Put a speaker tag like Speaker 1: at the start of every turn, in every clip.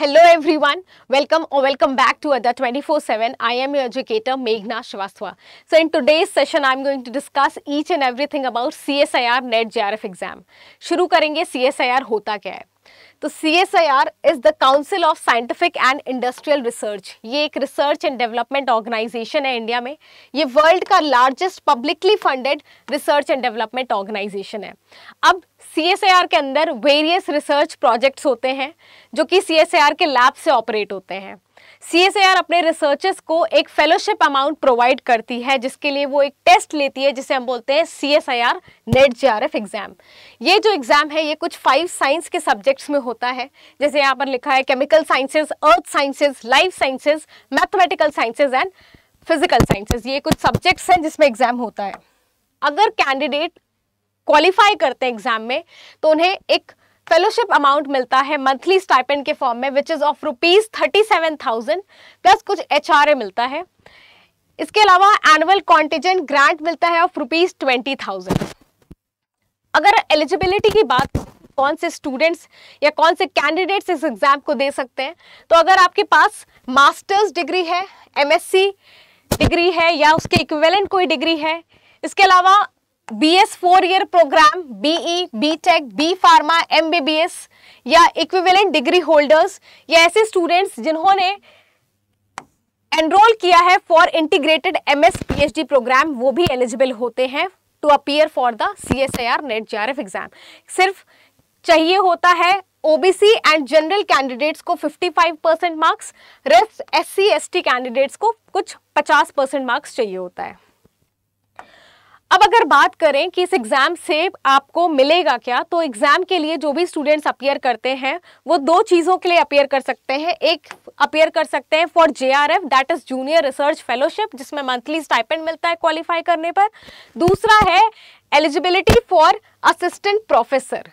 Speaker 1: hello everyone welcome और welcome back to Adda 24/7 I am your educator मेघना Srivastava so in today's session I am going to discuss each and everything about CSIR NET JRF exam शुरू करेंगे CSIR होता क्या है तो CSIR is the Council of Scientific and Industrial Research ये एक research and development organisation है India में ये वर्ल्ड का largest publicly funded research and development organisation है अब सी के अंदर वेरियस रिसर्च प्रोजेक्ट्स होते हैं जो कि सी के लैब से ऑपरेट होते हैं सी अपने रिसर्चर्स को एक फेलोशिप अमाउंट प्रोवाइड करती है जिसके लिए वो एक टेस्ट लेती है जिसे हम बोलते हैं C S I R NET J R F exam ये जो एग्ज़ाम है ये कुछ फाइव साइंस के सब्जेक्ट्स में होता है जैसे यहाँ पर लिखा है chemical sciences earth sciences life sciences mathematical sciences and physical sciences ये कुछ सब्जेक्ट्स हैं जिसमें एग्ज़ाम होता है अगर कैंडिडेट क्वालिफाई करते हैं एग्जाम में तो उन्हें एक फेलोशिप अमाउंट मिलता है मंथली स्टाइपेंड के फॉर्म में which is of rupees thirty seven thousand plus कुछ एच मिलता है इसके अलावा एनुअल कॉन्टीजेंट ग्रांट मिलता है ऑफ रुपीज़ ट्वेंटी थाउजेंड अगर एलिजिबिलिटी की बात कौन से स्टूडेंट्स या कौन से कैंडिडेट्स इस एग्ज़ाम को दे सकते हैं तो अगर आपके पास मास्टर्स डिग्री है एमएससी डिग्री है या उसके इक्विवेलेंट कोई डिग्री है इसके अलावा B S four year programme BE B tech B pharma M B B S या इक्विवेलेंट डिग्री होल्डर्स या ऐसे स्टूडेंट्स जिन्होंने एनरोल किया है for integrated M S P H D programme वो भी एलिजिबल होते हैं to appear for the C S I R NET J R F exam सिर्फ चाहिए होता है O B C and general candidates को fifty five percent marks rest S T candidates को कुछ पचास परसेंट मार्क्स चाहिए होता है अब अगर बात करें कि इस एग्ज़ाम से आपको मिलेगा क्या तो एग्ज़ाम के लिए जो भी स्टूडेंट्स अपेयर करते हैं वो दो चीज़ों के लिए अपेयर कर सकते हैं एक अपेयर कर सकते हैं for J R F that is junior research fellowship जिसमें मंथली स्टाइपेंड मिलता है क्वालिफाई करने पर दूसरा है eligibility for assistant professor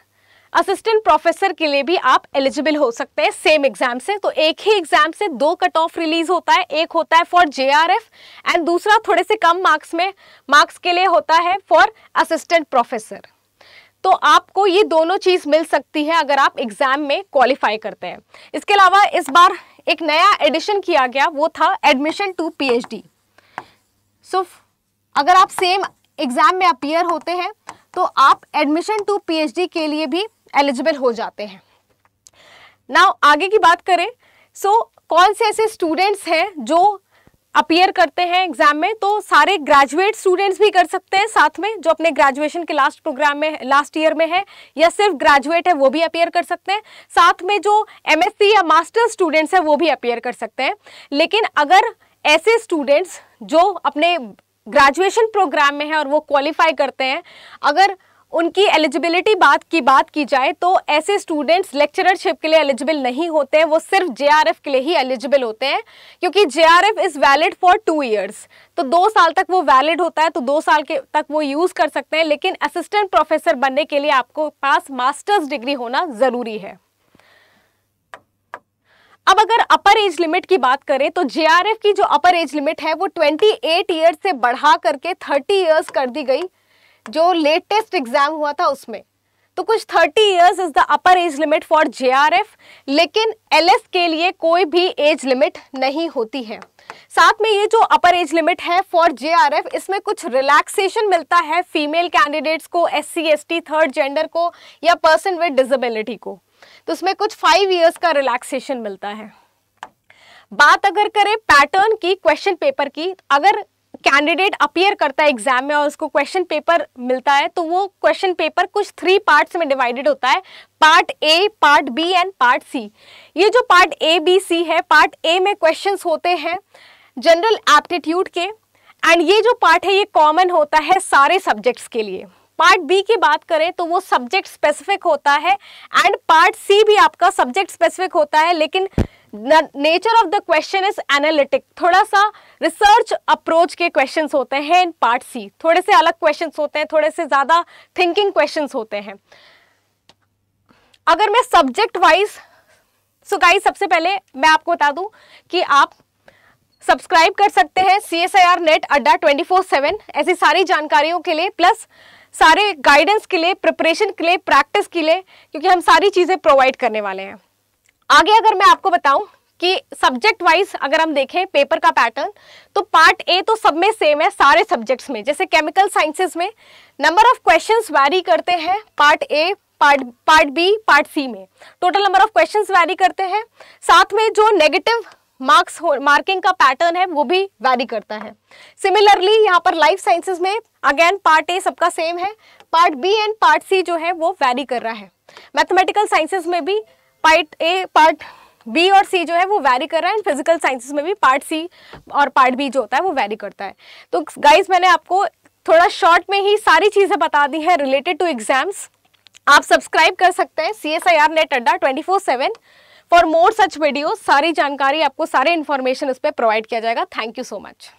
Speaker 1: assistant professor के लिए भी आप एलिजिबल हो सकते हैं सेम एग्जाम से तो एक ही एग्जाम से दो कट ऑफ रिलीज होता है एक होता है फॉर जेआरएफ एंड दूसरा थोड़े से कम मार्क्स में मार्क्स के लिए होता है फॉर असिस्टेंट प्रोफेसर तो आपको ये दोनों चीज़ मिल सकती है अगर आप एग्जाम में क्वालिफाई करते हैं इसके अलावा इस बार एक नया एडिशन किया गया वो था एडमिशन टू डी सो अगर आप सेम एग्ज़ाम में अपियर होते हैं तो आप एडमिशन टू पीएचडी के लिए भी एलिजिबल हो जाते हैं नाउ आगे की बात करें सो so, कौन से ऐसे स्टूडेंट्स हैं जो अपियर करते हैं एग्जाम में तो सारे ग्रेजुएट स्टूडेंट्स भी कर सकते हैं साथ में जो अपने ग्रेजुएशन के लास्ट प्रोग्राम में लास्ट ईयर में है या सिर्फ ग्रेजुएट है वो भी अपियर कर सकते हैं साथ में जो एमएससी या मास्टर्स स्टूडेंट्स हैं वो भी अपियर कर सकते हैं लेकिन अगर ऐसे स्टूडेंट्स जो अपने ग्रेजुएशन प्रोग्राम में है और वो क्वालिफाई करते हैं अगर उनकी एलिजिबिलिटी बात की बात की जाए तो ऐसे स्टूडेंट्स लेक्चररशिप के लिए एलिजिबल नहीं होते हैं वो सिर्फ जेआरएफ के लिए ही एलिजिबल होते हैं क्योंकि JRF is valid for two years तो दो साल तक वो वैलिड होता है तो दो साल के तक वो यूज़ कर सकते हैं लेकिन असिस्टेंट प्रोफेसर बनने के लिए आपको पास मास्टर्स डिग्री होना ज़रूरी है अब अगर अपर एज लिमिट की बात करें तो जेआरएफ की जो अपर एज लिमिट है वो 28 ईयर से बढ़ा करके 30 इयर्स कर दी गई जो लेटेस्ट एग्जाम हुआ था उसमें तो कुछ 30 years is the upper age limit for JRF लेकिन एलएस के लिए कोई भी एज लिमिट नहीं होती है साथ में ये जो अपर एज लिमिट है फॉर जेआरएफ इसमें कुछ रिलैक्सेशन मिलता है फीमेल कैंडिडेट्स को S C S T third gender को या पर्सन विद डिजेबिलिटी को तो उसमें कुछ फाइव ईयर्स का रिलैक्सेशन मिलता है बात अगर करें पैटर्न की क्वेश्चन पेपर की अगर कैंडिडेट अपियर करता है एग्जाम में और उसको क्वेश्चन पेपर मिलता है तो वो क्वेश्चन पेपर कुछ थ्री पार्ट्स में डिवाइडेड होता है part A part B and part C ये जो पार्ट ए बी सी है पार्ट ए में क्वेश्चंस होते हैं जनरल एप्टीट्यूड के एंड ये जो पार्ट है ये कॉमन होता है सारे सब्जेक्ट्स के लिए पार्ट बी की बात करें तो वो सब्जेक्ट स्पेसिफिक होता है एंड पार्ट सी भी आपका सब्जेक्ट स्पेसिफिक होता है लेकिन nature of the question is analytic थोड़ा सा रिसर्च अप्रोच के क्वेश्चंस होते हैं इन पार्ट सी थोड़े से अलग क्वेश्चंस होते हैं थोड़े से ज़्यादा थिंकिंग क्वेश्चंस होते हैं अगर मैं सब्जेक्ट वाइज सो गाइस सबसे पहले मैं आपको बता दूं कि आप सब्सक्राइब कर सकते हैं C S I R NET Adda twenty four seven ऐसी सारी जानकारियों के लिए प्लस सारे गाइडेंस के लिए प्रिपरेशन के लिए प्रैक्टिस के लिए क्योंकि हम सारी चीज़ें प्रोवाइड करने वाले हैं आगे अगर मैं आपको बताऊं कि सब्जेक्ट वाइज अगर हम देखें पेपर का पैटर्न तो पार्ट ए तो सब में सेम है सारे सब्जेक्ट्स में जैसे केमिकल साइंसेज में नंबर ऑफ क्वेश्चंस वैरी करते हैं part A part part B part C में total number of questions vary करते हैं साथ में जो नेगेटिव मार्क्स मार्किंग का पैटर्न है वो भी वैरी करता है सिमिलरली यहाँ पर लाइफ साइंसेज में अगेन पार्ट ए सबका सेम है part B and part C जो है वो वैरी कर रहा है मैथमेटिकल साइंसेज में भी पार्ट ए पार्ट बी और सी जो है वो वैरी कर रहा है एंड फिजिकल साइंसेस में भी पार्ट सी और पार्ट बी जो होता है वो वैरी करता है तो गाइज मैंने आपको थोड़ा शॉर्ट में ही सारी चीज़ें बता दी है रिलेटेड टू एग्जाम्स आप सब्सक्राइब कर सकते हैं C S I R NET Adda twenty four seven for more such video सारी जानकारी आपको सारे इन्फॉर्मेशन उस पर प्रोवाइड किया जाएगा थैंक यू सो मच